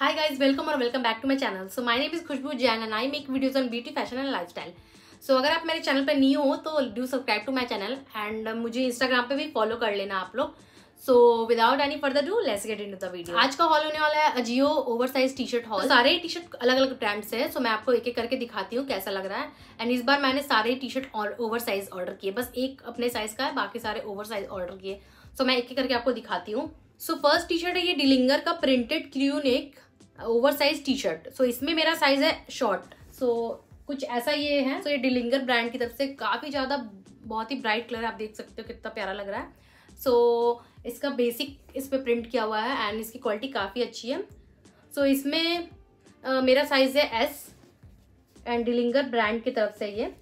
High guys welcome और welcome back to my channel. So my name Khushbu Khushbu Jain and I make videos on beauty, fashion and lifestyle. So अगर आप मेरे channel पर new हो तो do subscribe to my channel and मुझे Instagram पर भी फॉलो कर लेना आप लोग so without any further do less get into the video आज का हॉल होने वाला है Ajio over size T shirt haul सारे टी शर्ट अलग अलग ब्रांड्स हैं सो so मैं आपको एक एक करके दिखाती हूँ कैसा लग रहा है एंड इस बार मैंने सारे T shirt over size order किए बस एक अपने साइज का है बाकी सारे ओवर साइज ऑर्डर किए सो मैं एक एक करके आपको दिखाती हूँ सो फर्स्ट टी शर्ट है ये डिलिंगर का printed crew neck over size T shirt so इसमें मेरा साइज है शॉर्ट सो so, कुछ ऐसा ये है सो so, ये डिलिंगर ब्रांड की तरफ से काफ़ी ज़्यादा बहुत ही ब्राइट कलर है आप देख सकते हो कितना प्यारा लग रहा है सो so, इसका बेसिक इस पर प्रिंट किया हुआ है एंड इसकी क्वालिटी काफ़ी अच्छी है सो so, इसमें आ, मेरा साइज़ है एस एंड डिलिंगर ब्रांड की तरफ से ये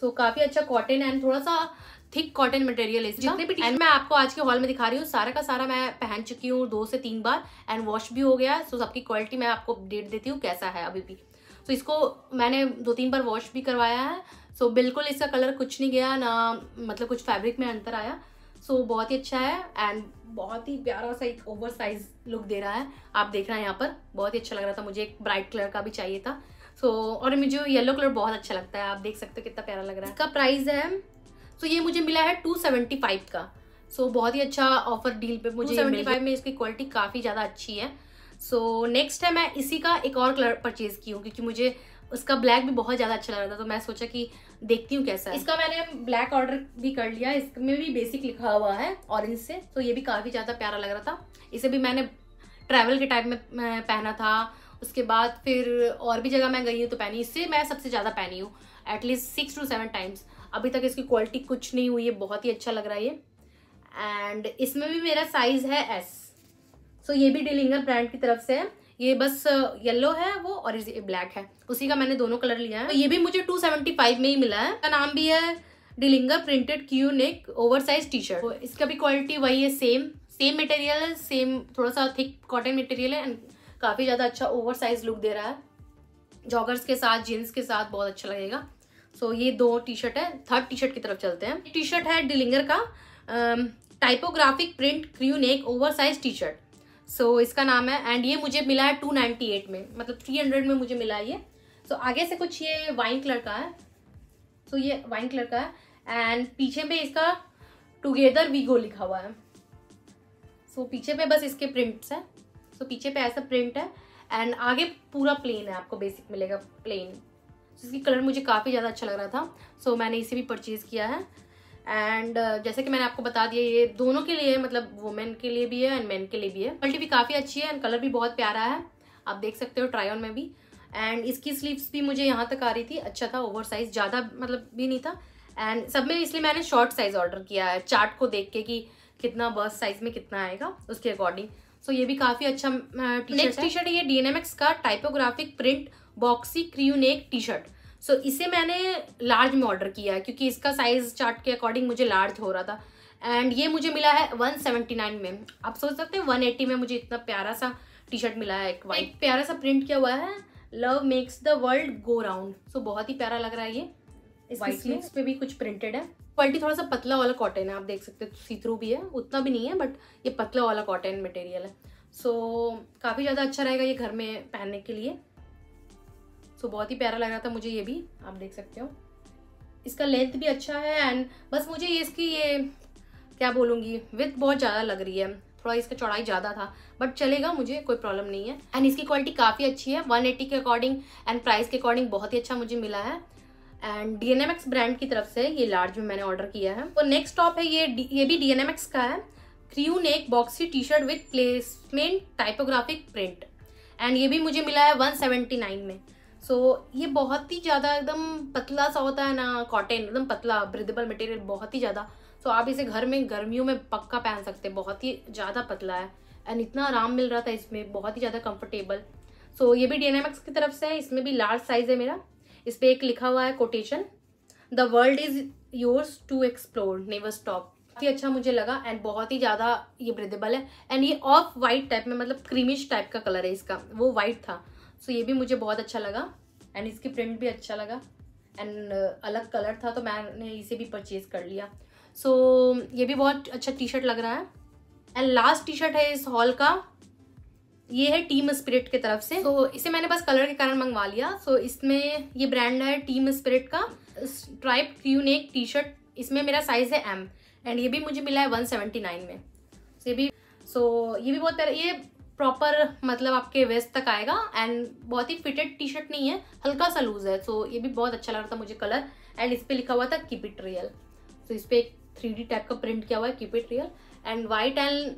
सो so, काफ़ी अच्छा कॉटन एंड थोड़ा सा थिक कॉटन मटेरियल है जितने भी एंड मैं आपको आज के हॉल में दिखा रही हूँ सारा का सारा मैं पहन चुकी हूँ दो से तीन बार एंड वॉश भी हो गया सो सबकी क्वालिटी मैं आपको अपडेट देती हूँ कैसा है अभी भी सो so, इसको मैंने दो तीन बार वॉश भी करवाया है सो so, बिल्कुल इसका कलर कुछ नहीं गया ना मतलब कुछ फैब्रिक में अंतर आया सो so, बहुत ही अच्छा है एंड बहुत ही प्यारा सा एक ओवर साइज लुक दे रहा है आप देख रहे हैं यहाँ पर बहुत ही अच्छा लग रहा था मुझे एक ब्राइट कलर का भी चाहिए था सो so, और मुझे येलो कलर बहुत अच्छा लगता है आप देख सकते हो कितना प्यारा लग रहा है इसका प्राइस है तो ये मुझे मिला है टू सेवेंटी फाइव का सो so, बहुत ही अच्छा ऑफर डील पे मुझे सेवेंटी फाइव में इसकी क्वालिटी काफ़ी ज़्यादा अच्छी है सो so, नेक्स्ट है मैं इसी का एक और कलर परचेज की हूँ क्योंकि मुझे उसका ब्लैक भी बहुत ज़्यादा अच्छा लग रहा था तो मैं सोचा कि देखती हूँ कैसा है इसका मैंने ब्लैक ऑर्डर भी कर लिया इसमें भी बेसिक लिखा हुआ है ऑरेंज से तो ये भी काफ़ी ज़्यादा प्यारा लग रहा था इसे भी मैंने ट्रैवल के टाइम में पहना था उसके बाद फिर और भी जगह मैं गई हूँ तो पहनी इससे मैं सबसे ज़्यादा पहनी हूँ at least six to seven times अभी तक इसकी क्वालिटी कुछ नहीं हुई है बहुत ही अच्छा लग रहा है ये एंड इसमें भी मेरा साइज है एस सो so, ये भी डिलिंगर ब्रांड की तरफ से है ये बस येलो है वो और ब्लैक है उसी का मैंने दोनों कलर लिया है तो ये भी मुझे 275 में ही मिला है का नाम भी है Dillinger printed crew neck over size T shirt इसका भी क्वालिटी वही है सेम सेम मटेरियल है सेम थोड़ा सा थिक कॉटन मटेरियल है एंड काफ़ी ज़्यादा अच्छा ओवर साइज लुक दे रहा है जॉगर्स के साथ जीन्स के साथ बहुत अच्छा लगेगा सो so, ये दो टी शर्ट है थर्ड टी शर्ट की तरफ चलते हैं टी शर्ट है डिलिंगर का typographic print crew neck over size T shirt so इसका नाम है एंड ये मुझे मिला है टू नाइन्टी एट में मतलब थ्री हंड्रेड में मुझे मिला है ये सो so, आगे से कुछ ये वाइन कलर का है सो so, ये वाइन कलर का है एंड पीछे पे इसका टुगेदर वीगो लिखा हुआ है सो so, पीछे पे बस इसके प्रिंट्स हैं सो so, पीछे पे ऐसा प्रिंट है एंड आगे पूरा प्लेन है आपको बेसिक मिलेगा प्लेन जिसकी कलर मुझे काफ़ी ज़्यादा अच्छा लग रहा था सो so, मैंने इसे भी परचेज़ किया है एंड uh, जैसे कि मैंने आपको बता दिया ये दोनों के लिए मतलब वुमेन के लिए भी है एंड मैन के लिए भी है क्वालिटी भी काफ़ी अच्छी है एंड कलर भी बहुत प्यारा है आप देख सकते हो ट्राई ऑन में भी एंड इसकी स्लीव्स भी मुझे यहाँ तक आ रही थी अच्छा था ओवर साइज ज़्यादा मतलब भी नहीं था एंड सब में इसलिए मैंने शॉर्ट साइज़ ऑर्डर किया है चार्ट को देख के कि कितना बस साइज़ में कितना आएगा उसके अकॉर्डिंग सो ये भी काफी अच्छा नेक्स्ट टी शर्ट ये डीएनएमएक्स का typographic print boxy crew neck T shirt so इसे मैंने लार्ज में ऑर्डर किया है क्योंकि इसका साइज चार्ट के अकॉर्डिंग मुझे लार्ज हो रहा था एंड ये मुझे मिला है 179 में आप सोच सकते हैं 180 में मुझे इतना प्यारा सा टी शर्ट मिला है एक वाइट प्यारा सा प्रिंट किया हुआ है love makes the world go round so बहुत ही प्यारा लग रहा है ये वाइट पे भी कुछ प्रिंटेड है क्वालिटी थोड़ा सा पतला वाला कॉटन है आप देख सकते हो सी थ्रू भी है उतना भी नहीं है बट ये पतला वाला कॉटन मटेरियल है सो so, काफ़ी ज़्यादा अच्छा रहेगा ये घर में पहनने के लिए सो so, बहुत ही प्यारा लग रहा था मुझे ये भी आप देख सकते हो इसका लेंथ भी अच्छा है एंड बस मुझे ये इसकी ये क्या बोलूँगी विथ बहुत ज़्यादा लग रही है थोड़ा इसका चौड़ाई ज़्यादा था बट चलेगा मुझे कोई प्रॉब्लम नहीं है एंड इसकी क्वालिटी काफ़ी अच्छी है 180 के अकॉर्डिंग एंड प्राइस के अकॉर्डिंग बहुत ही अच्छा मुझे मिला है एंड डीएनएमएक्स ब्रांड की तरफ से ये लार्ज में मैंने ऑर्डर किया है और नेक्स्ट टॉप है ये ये भी डीएनएमएक्स का है क्रियू एक boxy T shirt with placement typographic print and ये भी मुझे मिला है 179 में सो so, ये बहुत ही ज़्यादा एकदम पतला सा होता है ना कॉटन एकदम पतला ब्रिदेबल मटेरियल बहुत ही ज़्यादा सो so, आप इसे घर में गर्मियों में पक्का पहन सकते हैं बहुत ही ज़्यादा पतला है एंड इतना आराम मिल रहा था इसमें बहुत ही ज़्यादा कंफर्टेबल सो so, ये भी डी की तरफ से है इसमें भी लार्ज साइज़ है मेरा इस पर एक लिखा हुआ है quotation the world is yours to explore never stop काफ़ी अच्छा मुझे लगा एंड बहुत ही ज़्यादा ये ब्रेदेबल है एंड ये ऑफ वाइट टाइप में मतलब क्रीमिश टाइप का कलर है इसका वो वाइट था सो so, ये भी मुझे बहुत अच्छा लगा एंड इसकी प्रिंट भी अच्छा लगा एंड uh, अलग कलर था तो मैंने इसे भी परचेज़ कर लिया सो so, ये भी बहुत अच्छा टी शर्ट लग रहा है एंड लास्ट टी शर्ट है इस हॉल का ये है टीम स्पिरिट की तरफ से तो इसे मैंने बस कलर के कारण मंगवा लिया सो इसमें ये ब्रांड है टीम स्पिरिट का stripe crew neck T shirt इसमें मेरा साइज है एम एंड ये भी मुझे मिला है वन सेवेंटी नाइन में ये भी सो so, ये भी बहुत ये प्रॉपर मतलब आपके वेस्ट तक आएगा एंड बहुत ही फिटेड टी शर्ट नहीं है हल्का सा लूज है सो so, ये भी बहुत अच्छा लग रहा था मुझे कलर एंड इस पर लिखा हुआ था कीप इट रियल सो इस पर एक थ्री डी टाइप का प्रिंट किया हुआ है keep it real and white and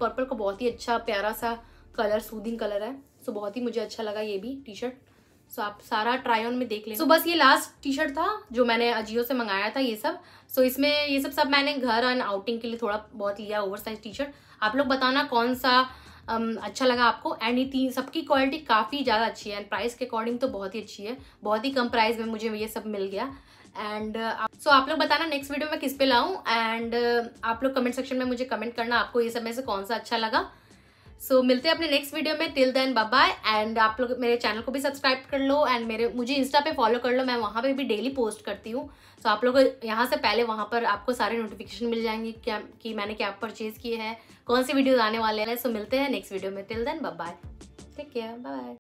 purple का बहुत ही अच्छा प्यारा सा कलर सूदिंग कलर है सो so, बहुत ही मुझे अच्छा लगा ये भी टी शर्ट सो so, आप सारा ट्राई ऑन में देख लें सो so, बस ये लास्ट टी शर्ट था जो मैंने अजियो से मंगाया था ये सब सो so, इसमें ये सब सब मैंने घर एंड आउटिंग के लिए थोड़ा बहुत लिया ओवर साइज टी शर्ट आप लोग बताना कौन सा um, अच्छा लगा आपको एंड ये तीन सबकी क्वालिटी काफ़ी ज़्यादा अच्छी है एंड प्राइस के अकॉर्डिंग तो बहुत ही अच्छी है बहुत ही कम प्राइस में मुझे ये सब मिल गया एंड सो आप लोग बताना नेक्स्ट वीडियो में किस पे लाऊं एंड आप लोग कमेंट सेक्शन में मुझे कमेंट करना आपको ये सब में से कौन सा अच्छा लगा सो so, मिलते हैं अपने नेक्स्ट वीडियो में टिल देन बाय एंड आप लोग मेरे चैनल को भी सब्सक्राइब कर लो एंड मेरे मुझे इंस्टा पे फॉलो कर लो मैं वहाँ पे भी डेली पोस्ट करती हूँ सो so, आप लोग यहाँ से पहले वहाँ पर आपको सारे नोटिफिकेशन मिल जाएंगे क्या कि मैंने क्या परचेज़ किए हैं कौन से वीडियोज़ आने वाले हैं सो so, मिलते हैं नेक्स्ट वीडियो में till then bye take care bye